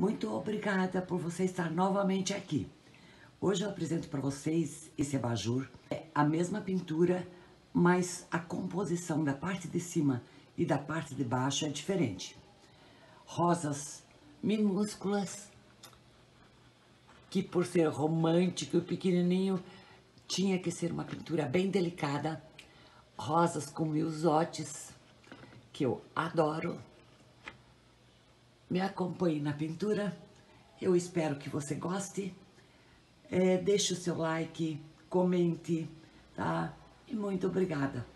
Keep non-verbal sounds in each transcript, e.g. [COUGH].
Muito obrigada por você estar novamente aqui. Hoje eu apresento para vocês esse abajur. É a mesma pintura, mas a composição da parte de cima e da parte de baixo é diferente. Rosas minúsculas, que por ser romântico e pequenininho, tinha que ser uma pintura bem delicada. Rosas com milzotes, que eu adoro me acompanhe na pintura. Eu espero que você goste. É, deixe o seu like, comente, tá? E muito obrigada.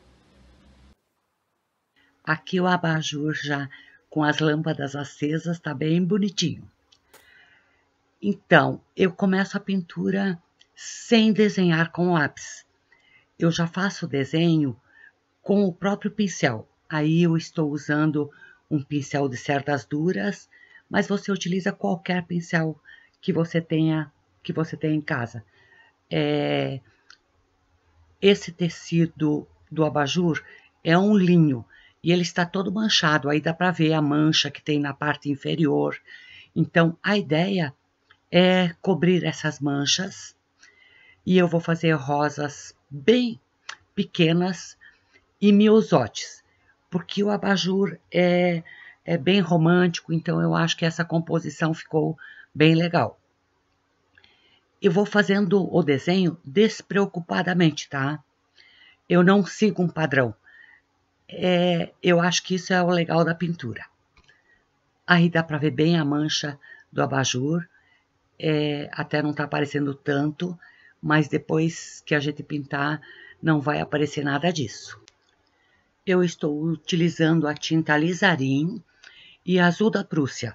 Aqui o abajur já com as lâmpadas acesas tá bem bonitinho. Então, eu começo a pintura sem desenhar com lápis. Eu já faço o desenho com o próprio pincel. Aí eu estou usando um pincel de cerdas duras, mas você utiliza qualquer pincel que você tenha que você tenha em casa. É, esse tecido do abajur é um linho e ele está todo manchado, aí dá para ver a mancha que tem na parte inferior. Então a ideia é cobrir essas manchas e eu vou fazer rosas bem pequenas e miosotes porque o abajur é, é bem romântico, então eu acho que essa composição ficou bem legal. Eu vou fazendo o desenho despreocupadamente, tá? Eu não sigo um padrão. É, eu acho que isso é o legal da pintura. Aí dá para ver bem a mancha do abajur, é, até não está aparecendo tanto, mas depois que a gente pintar, não vai aparecer nada disso eu estou utilizando a tinta Lizarin e azul da Prússia.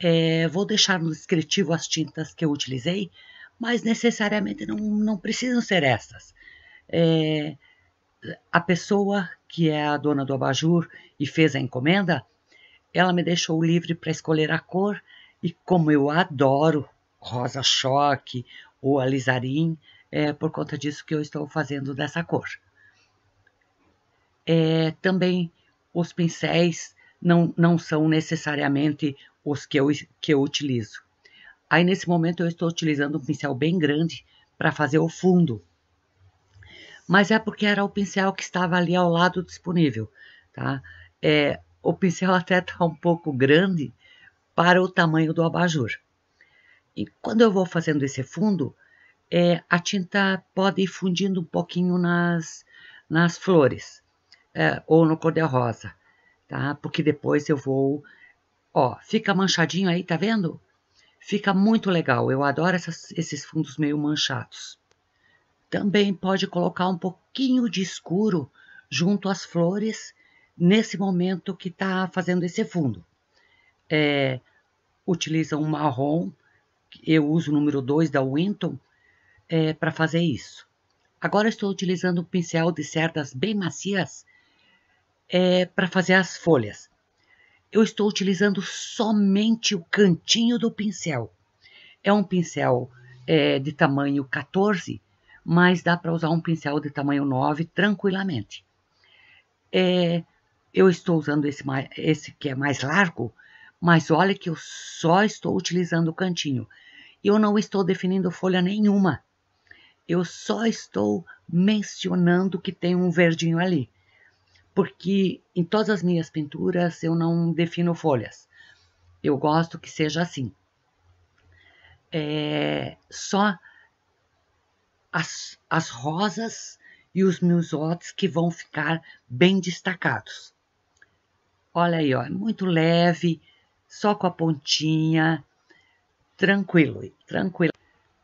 É, vou deixar no descritivo as tintas que eu utilizei, mas necessariamente não, não precisam ser essas. É, a pessoa que é a dona do abajur e fez a encomenda, ela me deixou livre para escolher a cor e como eu adoro rosa choque ou alizarim, é por conta disso que eu estou fazendo dessa cor. É, também os pincéis não, não são necessariamente os que eu, que eu utilizo. Aí nesse momento eu estou utilizando um pincel bem grande para fazer o fundo. Mas é porque era o pincel que estava ali ao lado disponível, tá? É, o pincel [LAUGHS] até está um pouco grande para o tamanho do abajur. E quando eu vou fazendo esse fundo, é, a tinta pode ir fundindo um pouquinho nas, nas flores é, ou no cor-de-rosa, tá? Porque depois eu vou... Ó, fica manchadinho aí, tá vendo? Fica muito legal, eu adoro essas, esses fundos meio manchados. Também pode colocar um pouquinho de escuro junto às flores nesse momento que tá fazendo esse fundo. É, utiliza um marrom, eu uso o número 2 da Winton, é, para fazer isso. Agora estou utilizando um pincel de cerdas bem macias é, para fazer as folhas. Eu estou utilizando somente o cantinho do pincel. É um pincel é, de tamanho 14, mas dá para usar um pincel de tamanho 9 tranquilamente. É, eu estou usando esse, esse que é mais largo, mas olha que eu só estou utilizando o cantinho. Eu não estou definindo folha nenhuma. Eu só estou mencionando que tem um verdinho ali porque em todas as minhas pinturas eu não defino folhas. Eu gosto que seja assim. É, só as, as rosas e os musotes que vão ficar bem destacados. Olha aí, ó, é muito leve, só com a pontinha, tranquilo, tranquilo.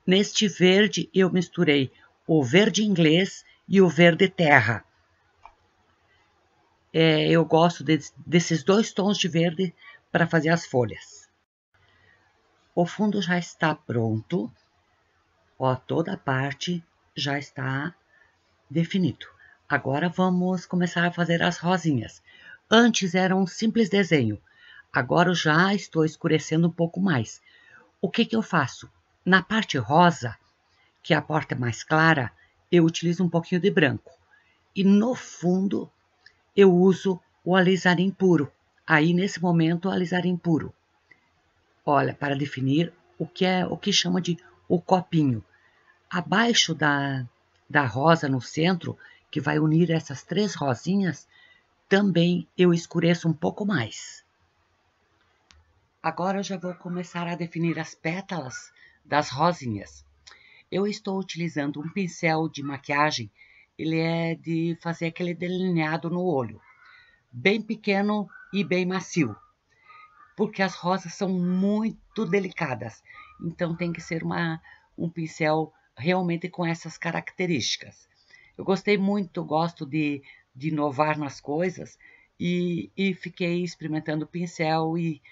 Neste verde eu misturei o verde inglês e o verde terra é, eu gosto de, desses dois tons de verde para fazer as folhas. O fundo já está pronto, ó, toda a parte já está definido. Agora vamos começar a fazer as rosinhas. Antes era um simples desenho, agora já estou escurecendo um pouco mais. O que, que eu faço? Na parte rosa, que é a porta é mais clara, eu utilizo um pouquinho de branco. E no fundo eu uso o alizarim puro. Aí, nesse momento, o alizarim puro. Olha, para definir o que é o que chama de o copinho. Abaixo da, da rosa no centro, que vai unir essas três rosinhas, também eu escureço um pouco mais. Agora eu já vou começar a definir as pétalas das rosinhas. Eu estou utilizando um pincel de maquiagem ele é de fazer aquele delineado no olho, bem pequeno e bem macio, porque as rosas são muito delicadas, então tem que ser uma, um pincel realmente com essas características. Eu gostei muito, gosto de, de inovar nas coisas e, e fiquei experimentando pincel e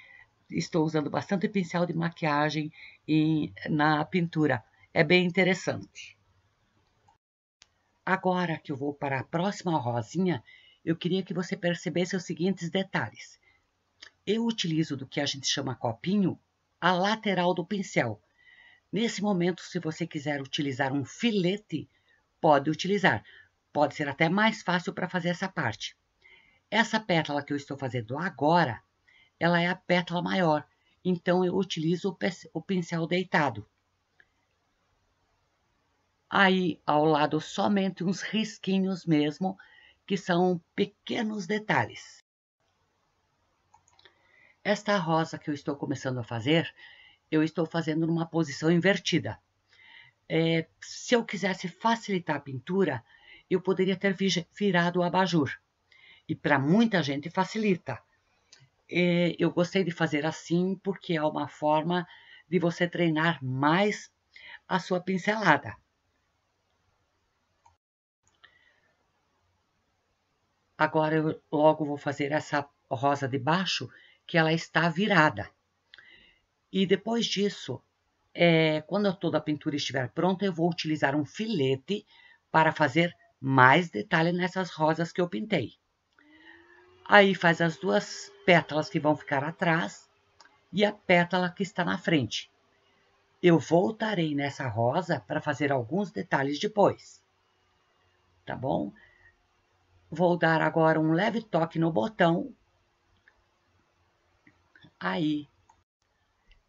estou usando bastante pincel de maquiagem e na pintura. É bem interessante. Agora que eu vou para a próxima rosinha, eu queria que você percebesse os seguintes detalhes. Eu utilizo do que a gente chama copinho a lateral do pincel. Nesse momento, se você quiser utilizar um filete, pode utilizar. Pode ser até mais fácil para fazer essa parte. Essa pétala que eu estou fazendo agora, ela é a pétala maior, então eu utilizo o pincel deitado. Aí ao lado somente uns risquinhos mesmo, que são pequenos detalhes. Esta rosa que eu estou começando a fazer, eu estou fazendo numa posição invertida. É, se eu quisesse facilitar a pintura, eu poderia ter virado o abajur. E para muita gente facilita. É, eu gostei de fazer assim porque é uma forma de você treinar mais a sua pincelada. Agora eu logo vou fazer essa rosa de baixo, que ela está virada. E depois disso, é, quando toda a pintura estiver pronta, eu vou utilizar um filete para fazer mais detalhe nessas rosas que eu pintei. Aí faz as duas pétalas que vão ficar atrás e a pétala que está na frente. Eu voltarei nessa rosa para fazer alguns detalhes depois. Tá bom? Vou dar agora um leve toque no botão. Aí,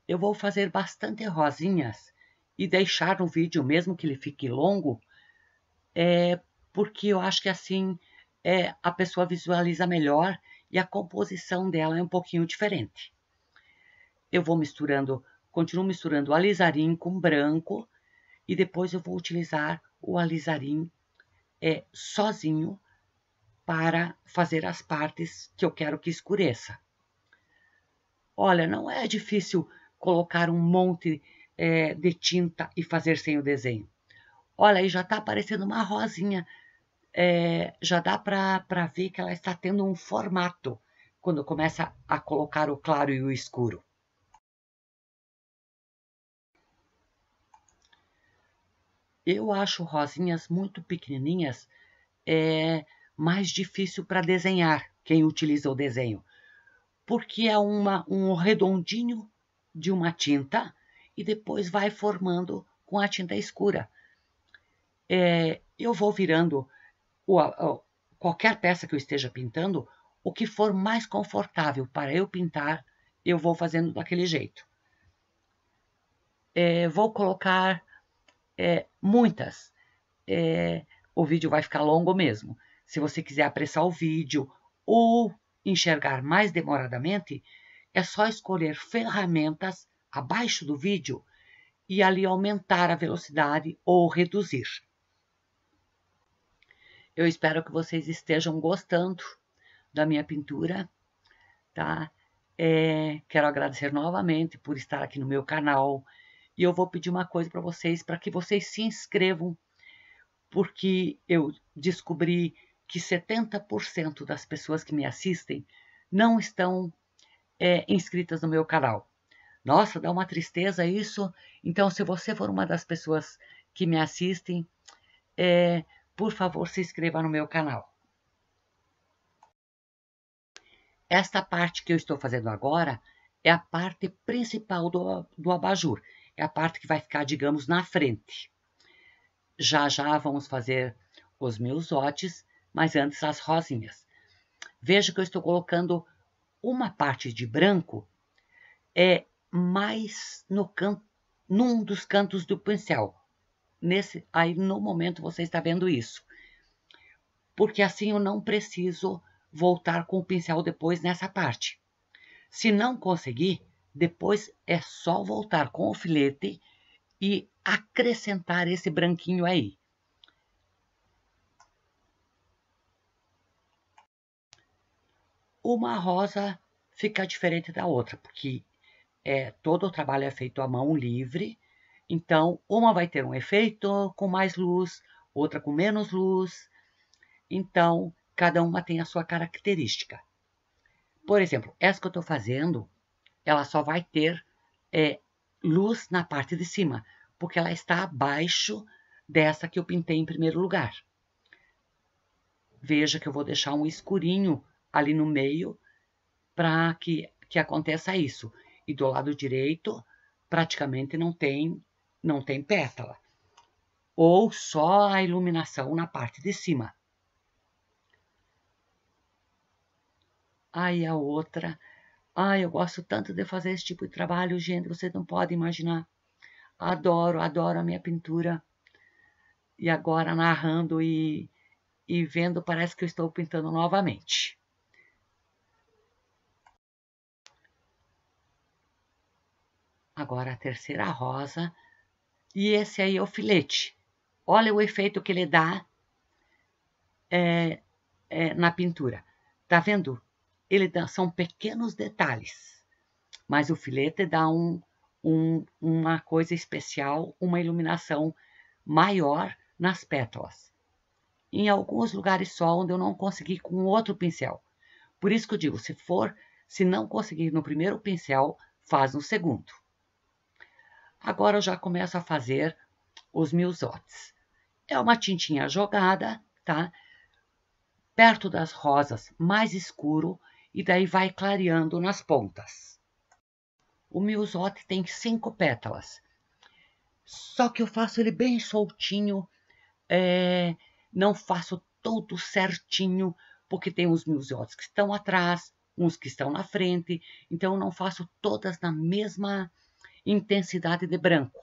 eu vou fazer bastante rosinhas e deixar no vídeo mesmo que ele fique longo, é, porque eu acho que assim é, a pessoa visualiza melhor e a composição dela é um pouquinho diferente. Eu vou misturando, continuo misturando o alizarim com branco e depois eu vou utilizar o alizarim é, sozinho para fazer as partes que eu quero que escureça. Olha, não é difícil colocar um monte é, de tinta e fazer sem o desenho. Olha, aí já está aparecendo uma rosinha. É, já dá para ver que ela está tendo um formato quando começa a colocar o claro e o escuro. Eu acho rosinhas muito pequenininhas é, mais difícil para desenhar quem utiliza o desenho, porque é uma, um redondinho de uma tinta e depois vai formando com a tinta escura. É, eu vou virando o, o, qualquer peça que eu esteja pintando, o que for mais confortável para eu pintar, eu vou fazendo daquele jeito. É, vou colocar é, muitas. É, o vídeo vai ficar longo mesmo. Se você quiser apressar o vídeo ou enxergar mais demoradamente, é só escolher ferramentas abaixo do vídeo e ali aumentar a velocidade ou reduzir. Eu espero que vocês estejam gostando da minha pintura, tá? É, quero agradecer novamente por estar aqui no meu canal e eu vou pedir uma coisa para vocês, para que vocês se inscrevam, porque eu descobri que 70% das pessoas que me assistem não estão é, inscritas no meu canal. Nossa, dá uma tristeza isso. Então, se você for uma das pessoas que me assistem, é, por favor, se inscreva no meu canal. Esta parte que eu estou fazendo agora é a parte principal do, do abajur. É a parte que vai ficar, digamos, na frente. Já já vamos fazer os meus otes mas antes as rosinhas. Veja que eu estou colocando uma parte de branco é mais no canto, num dos cantos do pincel. Nesse, aí no momento você está vendo isso. Porque assim eu não preciso voltar com o pincel depois nessa parte. Se não conseguir, depois é só voltar com o filete e acrescentar esse branquinho aí. uma rosa fica diferente da outra, porque é, todo o trabalho é feito à mão livre, então uma vai ter um efeito com mais luz, outra com menos luz, então cada uma tem a sua característica. Por exemplo, essa que eu estou fazendo, ela só vai ter é, luz na parte de cima, porque ela está abaixo dessa que eu pintei em primeiro lugar. Veja que eu vou deixar um escurinho ali no meio para que, que aconteça isso. E do lado direito, praticamente não tem, não tem pétala. Ou só a iluminação na parte de cima. Aí a outra, ah, eu gosto tanto de fazer esse tipo de trabalho, gente, você não pode imaginar. Adoro, adoro a minha pintura. E agora narrando e, e vendo, parece que eu estou pintando novamente. Agora a terceira rosa. E esse aí é o filete. Olha o efeito que ele dá é, é, na pintura. Tá vendo? Ele dá, são pequenos detalhes, mas o filete dá um, um, uma coisa especial, uma iluminação maior nas pétalas. Em alguns lugares só onde eu não consegui com outro pincel. Por isso que eu digo, se for, se não conseguir no primeiro pincel, faz no segundo. Agora eu já começo a fazer os milzotes. É uma tintinha jogada, tá? Perto das rosas, mais escuro, e daí vai clareando nas pontas. O milzote tem cinco pétalas. Só que eu faço ele bem soltinho, é, não faço todo certinho, porque tem uns milzotes que estão atrás, uns que estão na frente, então eu não faço todas na mesma intensidade de branco.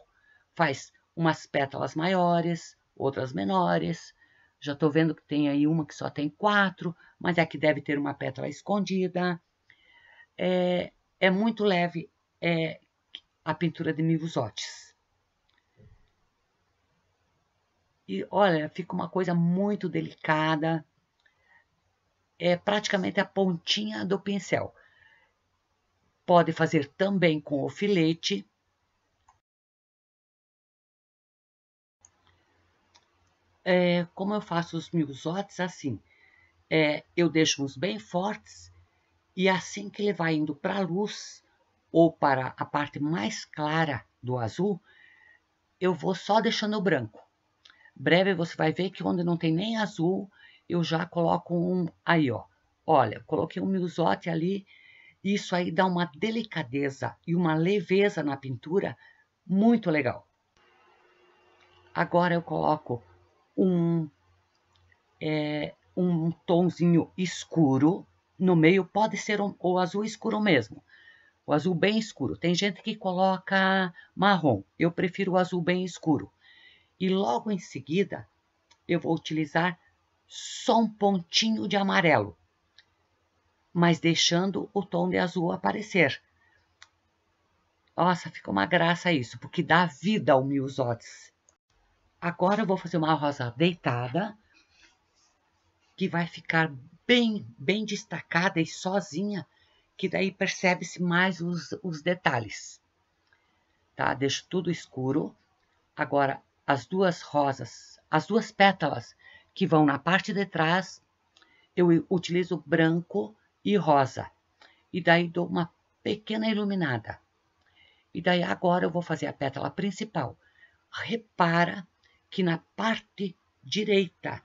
Faz umas pétalas maiores, outras menores. Já estou vendo que tem aí uma que só tem quatro, mas é que deve ter uma pétala escondida. É, é muito leve é, a pintura de Mivusotis. E olha, fica uma coisa muito delicada. É praticamente a pontinha do pincel. Pode fazer também com o filete. É, como eu faço os milzotes assim, é, eu deixo uns bem fortes e assim que ele vai indo para a luz ou para a parte mais clara do azul, eu vou só deixando o branco. Breve você vai ver que onde não tem nem azul, eu já coloco um aí, ó. Olha, coloquei um milzote ali isso aí dá uma delicadeza e uma leveza na pintura muito legal. Agora eu coloco um, é, um tonzinho escuro no meio, pode ser um, o azul escuro mesmo, o azul bem escuro. Tem gente que coloca marrom, eu prefiro o azul bem escuro. E logo em seguida eu vou utilizar só um pontinho de amarelo, mas deixando o tom de azul aparecer. Nossa, fica uma graça isso, porque dá vida ao Milzotes. Agora eu vou fazer uma rosa deitada, que vai ficar bem, bem destacada e sozinha, que daí percebe-se mais os, os detalhes. Tá? Deixo tudo escuro. Agora, as duas rosas, as duas pétalas que vão na parte de trás, eu utilizo branco e rosa. E daí dou uma pequena iluminada. E daí agora eu vou fazer a pétala principal. Repara que na parte direita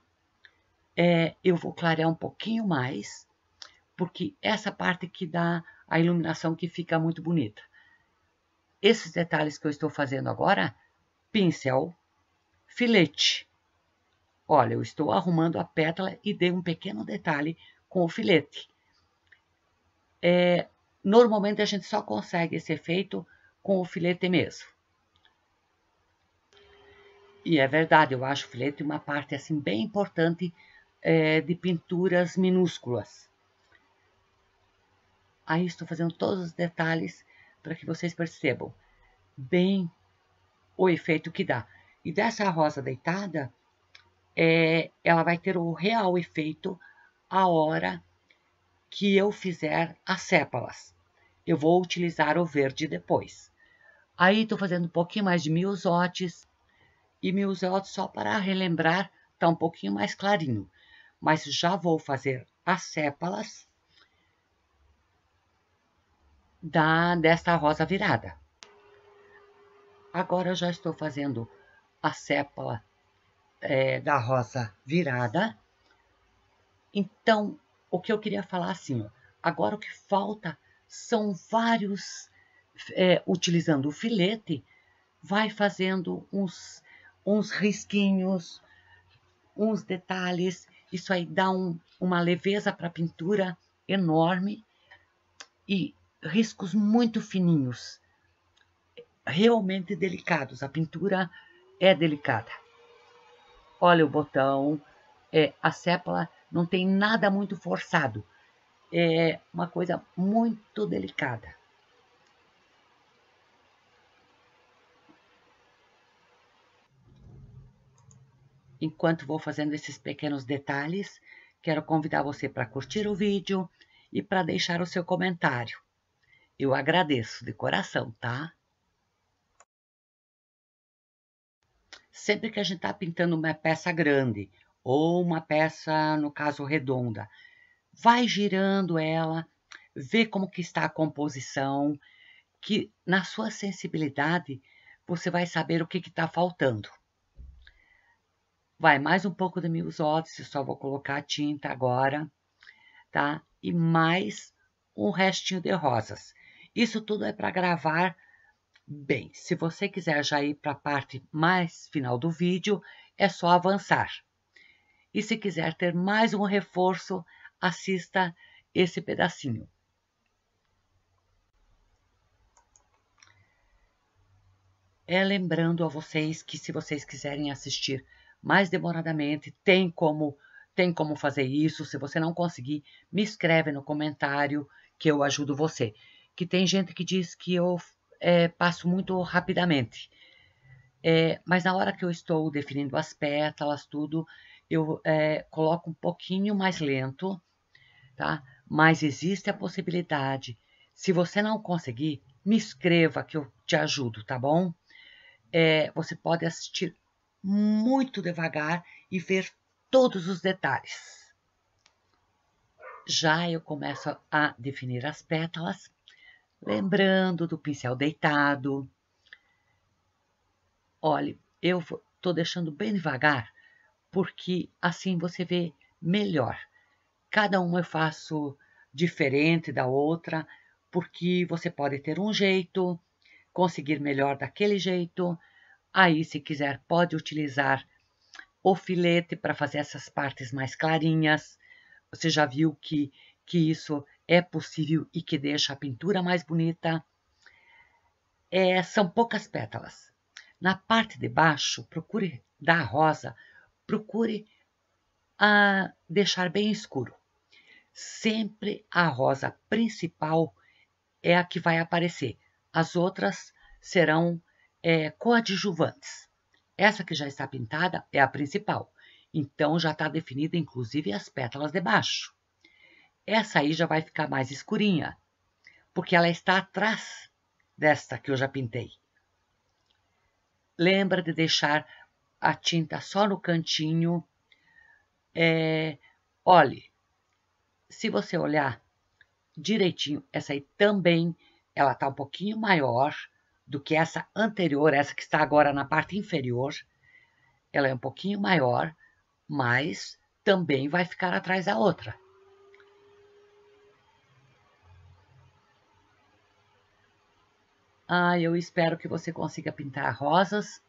é, eu vou clarear um pouquinho mais, porque essa parte que dá a iluminação que fica muito bonita. Esses detalhes que eu estou fazendo agora, pincel, filete. Olha, eu estou arrumando a pétala e dei um pequeno detalhe com o filete é, normalmente a gente só consegue esse efeito com o filete mesmo. E é verdade, eu acho o filete uma parte assim bem importante é, de pinturas minúsculas. Aí estou fazendo todos os detalhes para que vocês percebam bem o efeito que dá. E dessa rosa deitada, é, ela vai ter o real efeito a hora que eu fizer as sépalas. Eu vou utilizar o verde depois. Aí estou fazendo um pouquinho mais de milzotes. E milzotes só para relembrar, está um pouquinho mais clarinho. Mas já vou fazer as sépalas da, desta rosa virada. Agora eu já estou fazendo a sépala é, eh, da rosa virada. Então, o que eu queria falar assim, ó, agora o que falta são vários, é, utilizando o filete, vai fazendo uns, uns risquinhos, uns detalhes, isso aí dá um, uma leveza para a pintura enorme e riscos muito fininhos, realmente delicados. A pintura é delicada. Olha o botão, é, a sépala não tem nada muito forçado. É uma coisa muito delicada. Enquanto vou fazendo esses pequenos detalhes, quero convidar você para curtir o vídeo e para deixar o seu comentário. Eu agradeço de coração, tá? Sempre que a gente está pintando uma peça grande ou uma peça, no caso, redonda. Vai girando ela, vê como que está a composição, que na sua sensibilidade você vai saber o que está faltando. Vai mais um pouco de Mills Odyssey, só vou colocar a tinta agora, tá? E mais um restinho de rosas. Isso tudo é para gravar bem. Se você quiser já ir para a parte mais final do vídeo, é só avançar. E se quiser ter mais um reforço, assista esse pedacinho. É lembrando a vocês que se vocês quiserem assistir mais demoradamente, tem como tem como fazer isso. Se você não conseguir, me escreve no comentário que eu ajudo você. Que tem gente que diz que eu é, passo muito rapidamente. É, mas na hora que eu estou definindo as pétalas, tudo, eu é, coloco um pouquinho mais lento, tá? Mas existe a possibilidade. Se você não conseguir, me escreva que eu te ajudo, tá bom? É, você pode assistir muito devagar e ver todos os detalhes. Já eu começo a definir as pétalas, lembrando do pincel deitado. Olhe, eu estou deixando bem devagar porque assim você vê melhor. Cada uma eu faço diferente da outra, porque você pode ter um jeito, conseguir melhor daquele jeito. Aí, se quiser, pode utilizar o filete para fazer essas partes mais clarinhas. Você já viu que, que isso é possível e que deixa a pintura mais bonita. É, são poucas pétalas. Na parte de baixo, procure dar rosa procure a deixar bem escuro. Sempre a rosa principal é a que vai aparecer. As outras serão é, coadjuvantes. Essa que já está pintada é a principal. Então já está definida inclusive as pétalas de baixo. Essa aí já vai ficar mais escurinha, porque ela está atrás desta que eu já pintei. Lembra de deixar a tinta só no cantinho. É, olhe, se você olhar direitinho, essa aí também ela está um pouquinho maior do que essa anterior, essa que está agora na parte inferior. Ela é um pouquinho maior, mas também vai ficar atrás da outra. Ah, eu espero que você consiga pintar rosas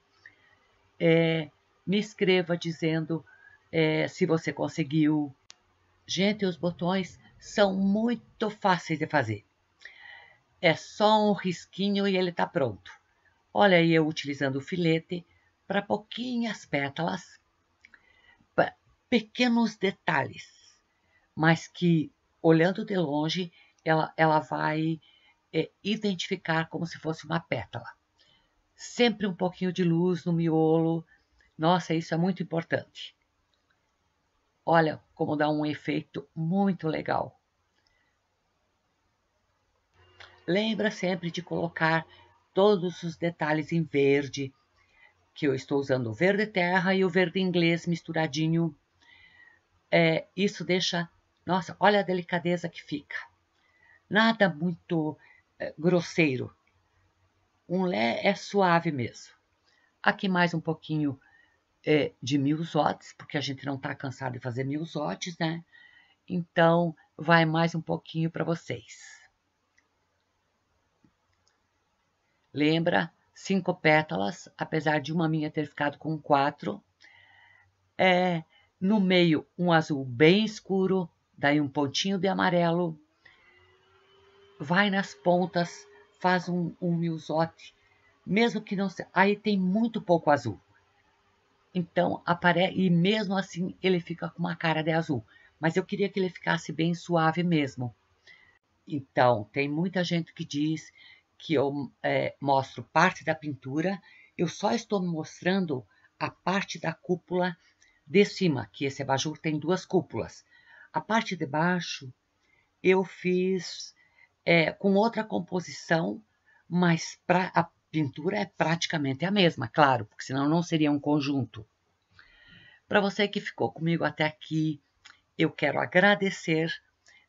é, me escreva dizendo é, se você conseguiu. Gente, os botões são muito fáceis de fazer. É só um risquinho e ele está pronto. Olha aí eu utilizando o filete para pouquinhas pétalas, pequenos detalhes, mas que olhando de longe ela, ela vai é, identificar como se fosse uma pétala sempre um pouquinho de luz no miolo. Nossa, isso é muito importante. Olha como dá um efeito muito legal. Lembra sempre de colocar todos os detalhes em verde, que eu estou usando o verde terra e o verde inglês misturadinho. É, isso deixa, nossa, olha a delicadeza que fica. Nada muito é, grosseiro, um Lé é suave mesmo. Aqui mais um pouquinho é, de milzotes, porque a gente não está cansado de fazer milzotes, né? Então, vai mais um pouquinho para vocês. Lembra, cinco pétalas, apesar de uma minha ter ficado com quatro. É, no meio, um azul bem escuro, daí um pontinho de amarelo. Vai nas pontas faz um, um milzote, mesmo que não seja. Aí tem muito pouco azul. Então, aparece, e mesmo assim ele fica com uma cara de azul. Mas eu queria que ele ficasse bem suave mesmo. Então, tem muita gente que diz que eu é, mostro parte da pintura, eu só estou mostrando a parte da cúpula de cima, que esse abajur tem duas cúpulas. A parte de baixo eu fiz é, com outra composição, mas pra, a pintura é praticamente a mesma, claro, porque senão não seria um conjunto. Para você que ficou comigo até aqui, eu quero agradecer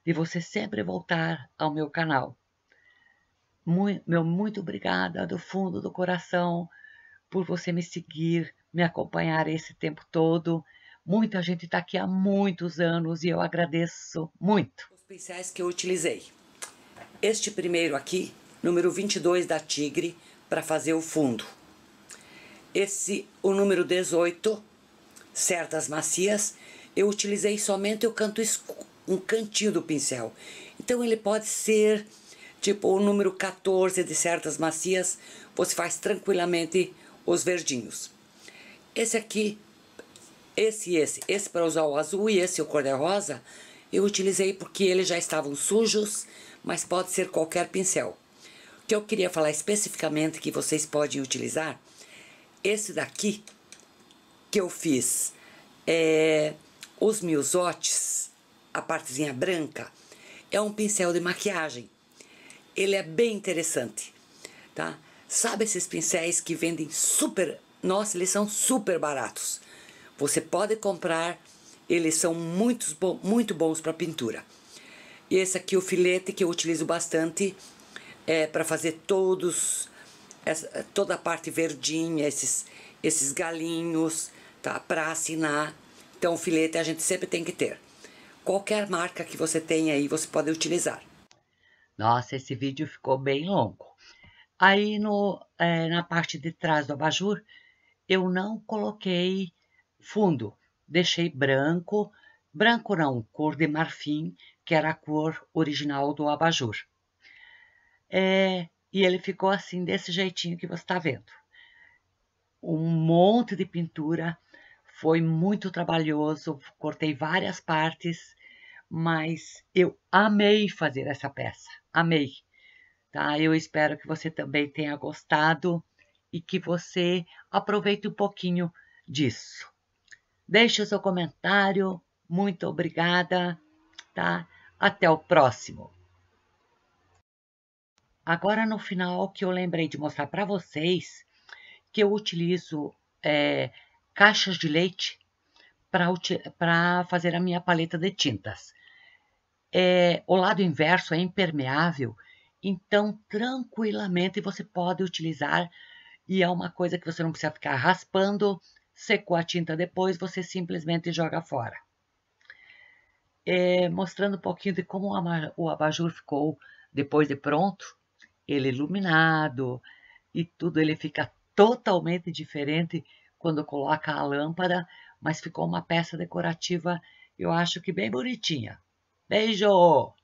de você sempre voltar ao meu canal. Muito, meu muito obrigada do fundo do coração por você me seguir, me acompanhar esse tempo todo. Muita gente está aqui há muitos anos e eu agradeço muito. Os pincéis que eu utilizei este primeiro aqui, número 22 da Tigre, para fazer o fundo. Esse, o número 18, certas macias, eu utilizei somente o canto um cantinho do pincel. Então ele pode ser tipo o número 14 de certas macias, você faz tranquilamente os verdinhos. Esse aqui, esse e esse, esse para usar o azul e esse o cor-de-rosa, eu utilizei porque eles já estavam sujos, mas pode ser qualquer pincel. O que eu queria falar especificamente que vocês podem utilizar, esse daqui que eu fiz, é, os miusotes, a partezinha branca, é um pincel de maquiagem. Ele é bem interessante, tá? Sabe esses pincéis que vendem super... Nossa, eles são super baratos. Você pode comprar, eles são muito muito bons para pintura. E esse aqui, é o filete, que eu utilizo bastante é, para fazer todos, essa, toda a parte verdinha, esses, esses galinhos, tá? Para assinar. Então, o filete a gente sempre tem que ter. Qualquer marca que você tenha aí, você pode utilizar. Nossa, esse vídeo ficou bem longo. Aí no, é, na parte de trás do abajur, eu não coloquei fundo, deixei branco, branco não, cor de marfim, que era a cor original do abajur. É, e ele ficou assim, desse jeitinho que você está vendo. Um monte de pintura, foi muito trabalhoso, cortei várias partes, mas eu amei fazer essa peça, amei. Tá? Eu espero que você também tenha gostado e que você aproveite um pouquinho disso. Deixe o seu comentário, muito obrigada, tá? Até o próximo! Agora no final que eu lembrei de mostrar para vocês que eu utilizo é, caixas de leite para fazer a minha paleta de tintas. É, o lado inverso é impermeável, então tranquilamente você pode utilizar e é uma coisa que você não precisa ficar raspando, secou a tinta depois, você simplesmente joga fora é, mostrando um pouquinho de como o abajur ficou depois de pronto, ele iluminado e tudo, ele fica totalmente diferente quando coloca a lâmpada, mas ficou uma peça decorativa, eu acho que bem bonitinha. Beijo!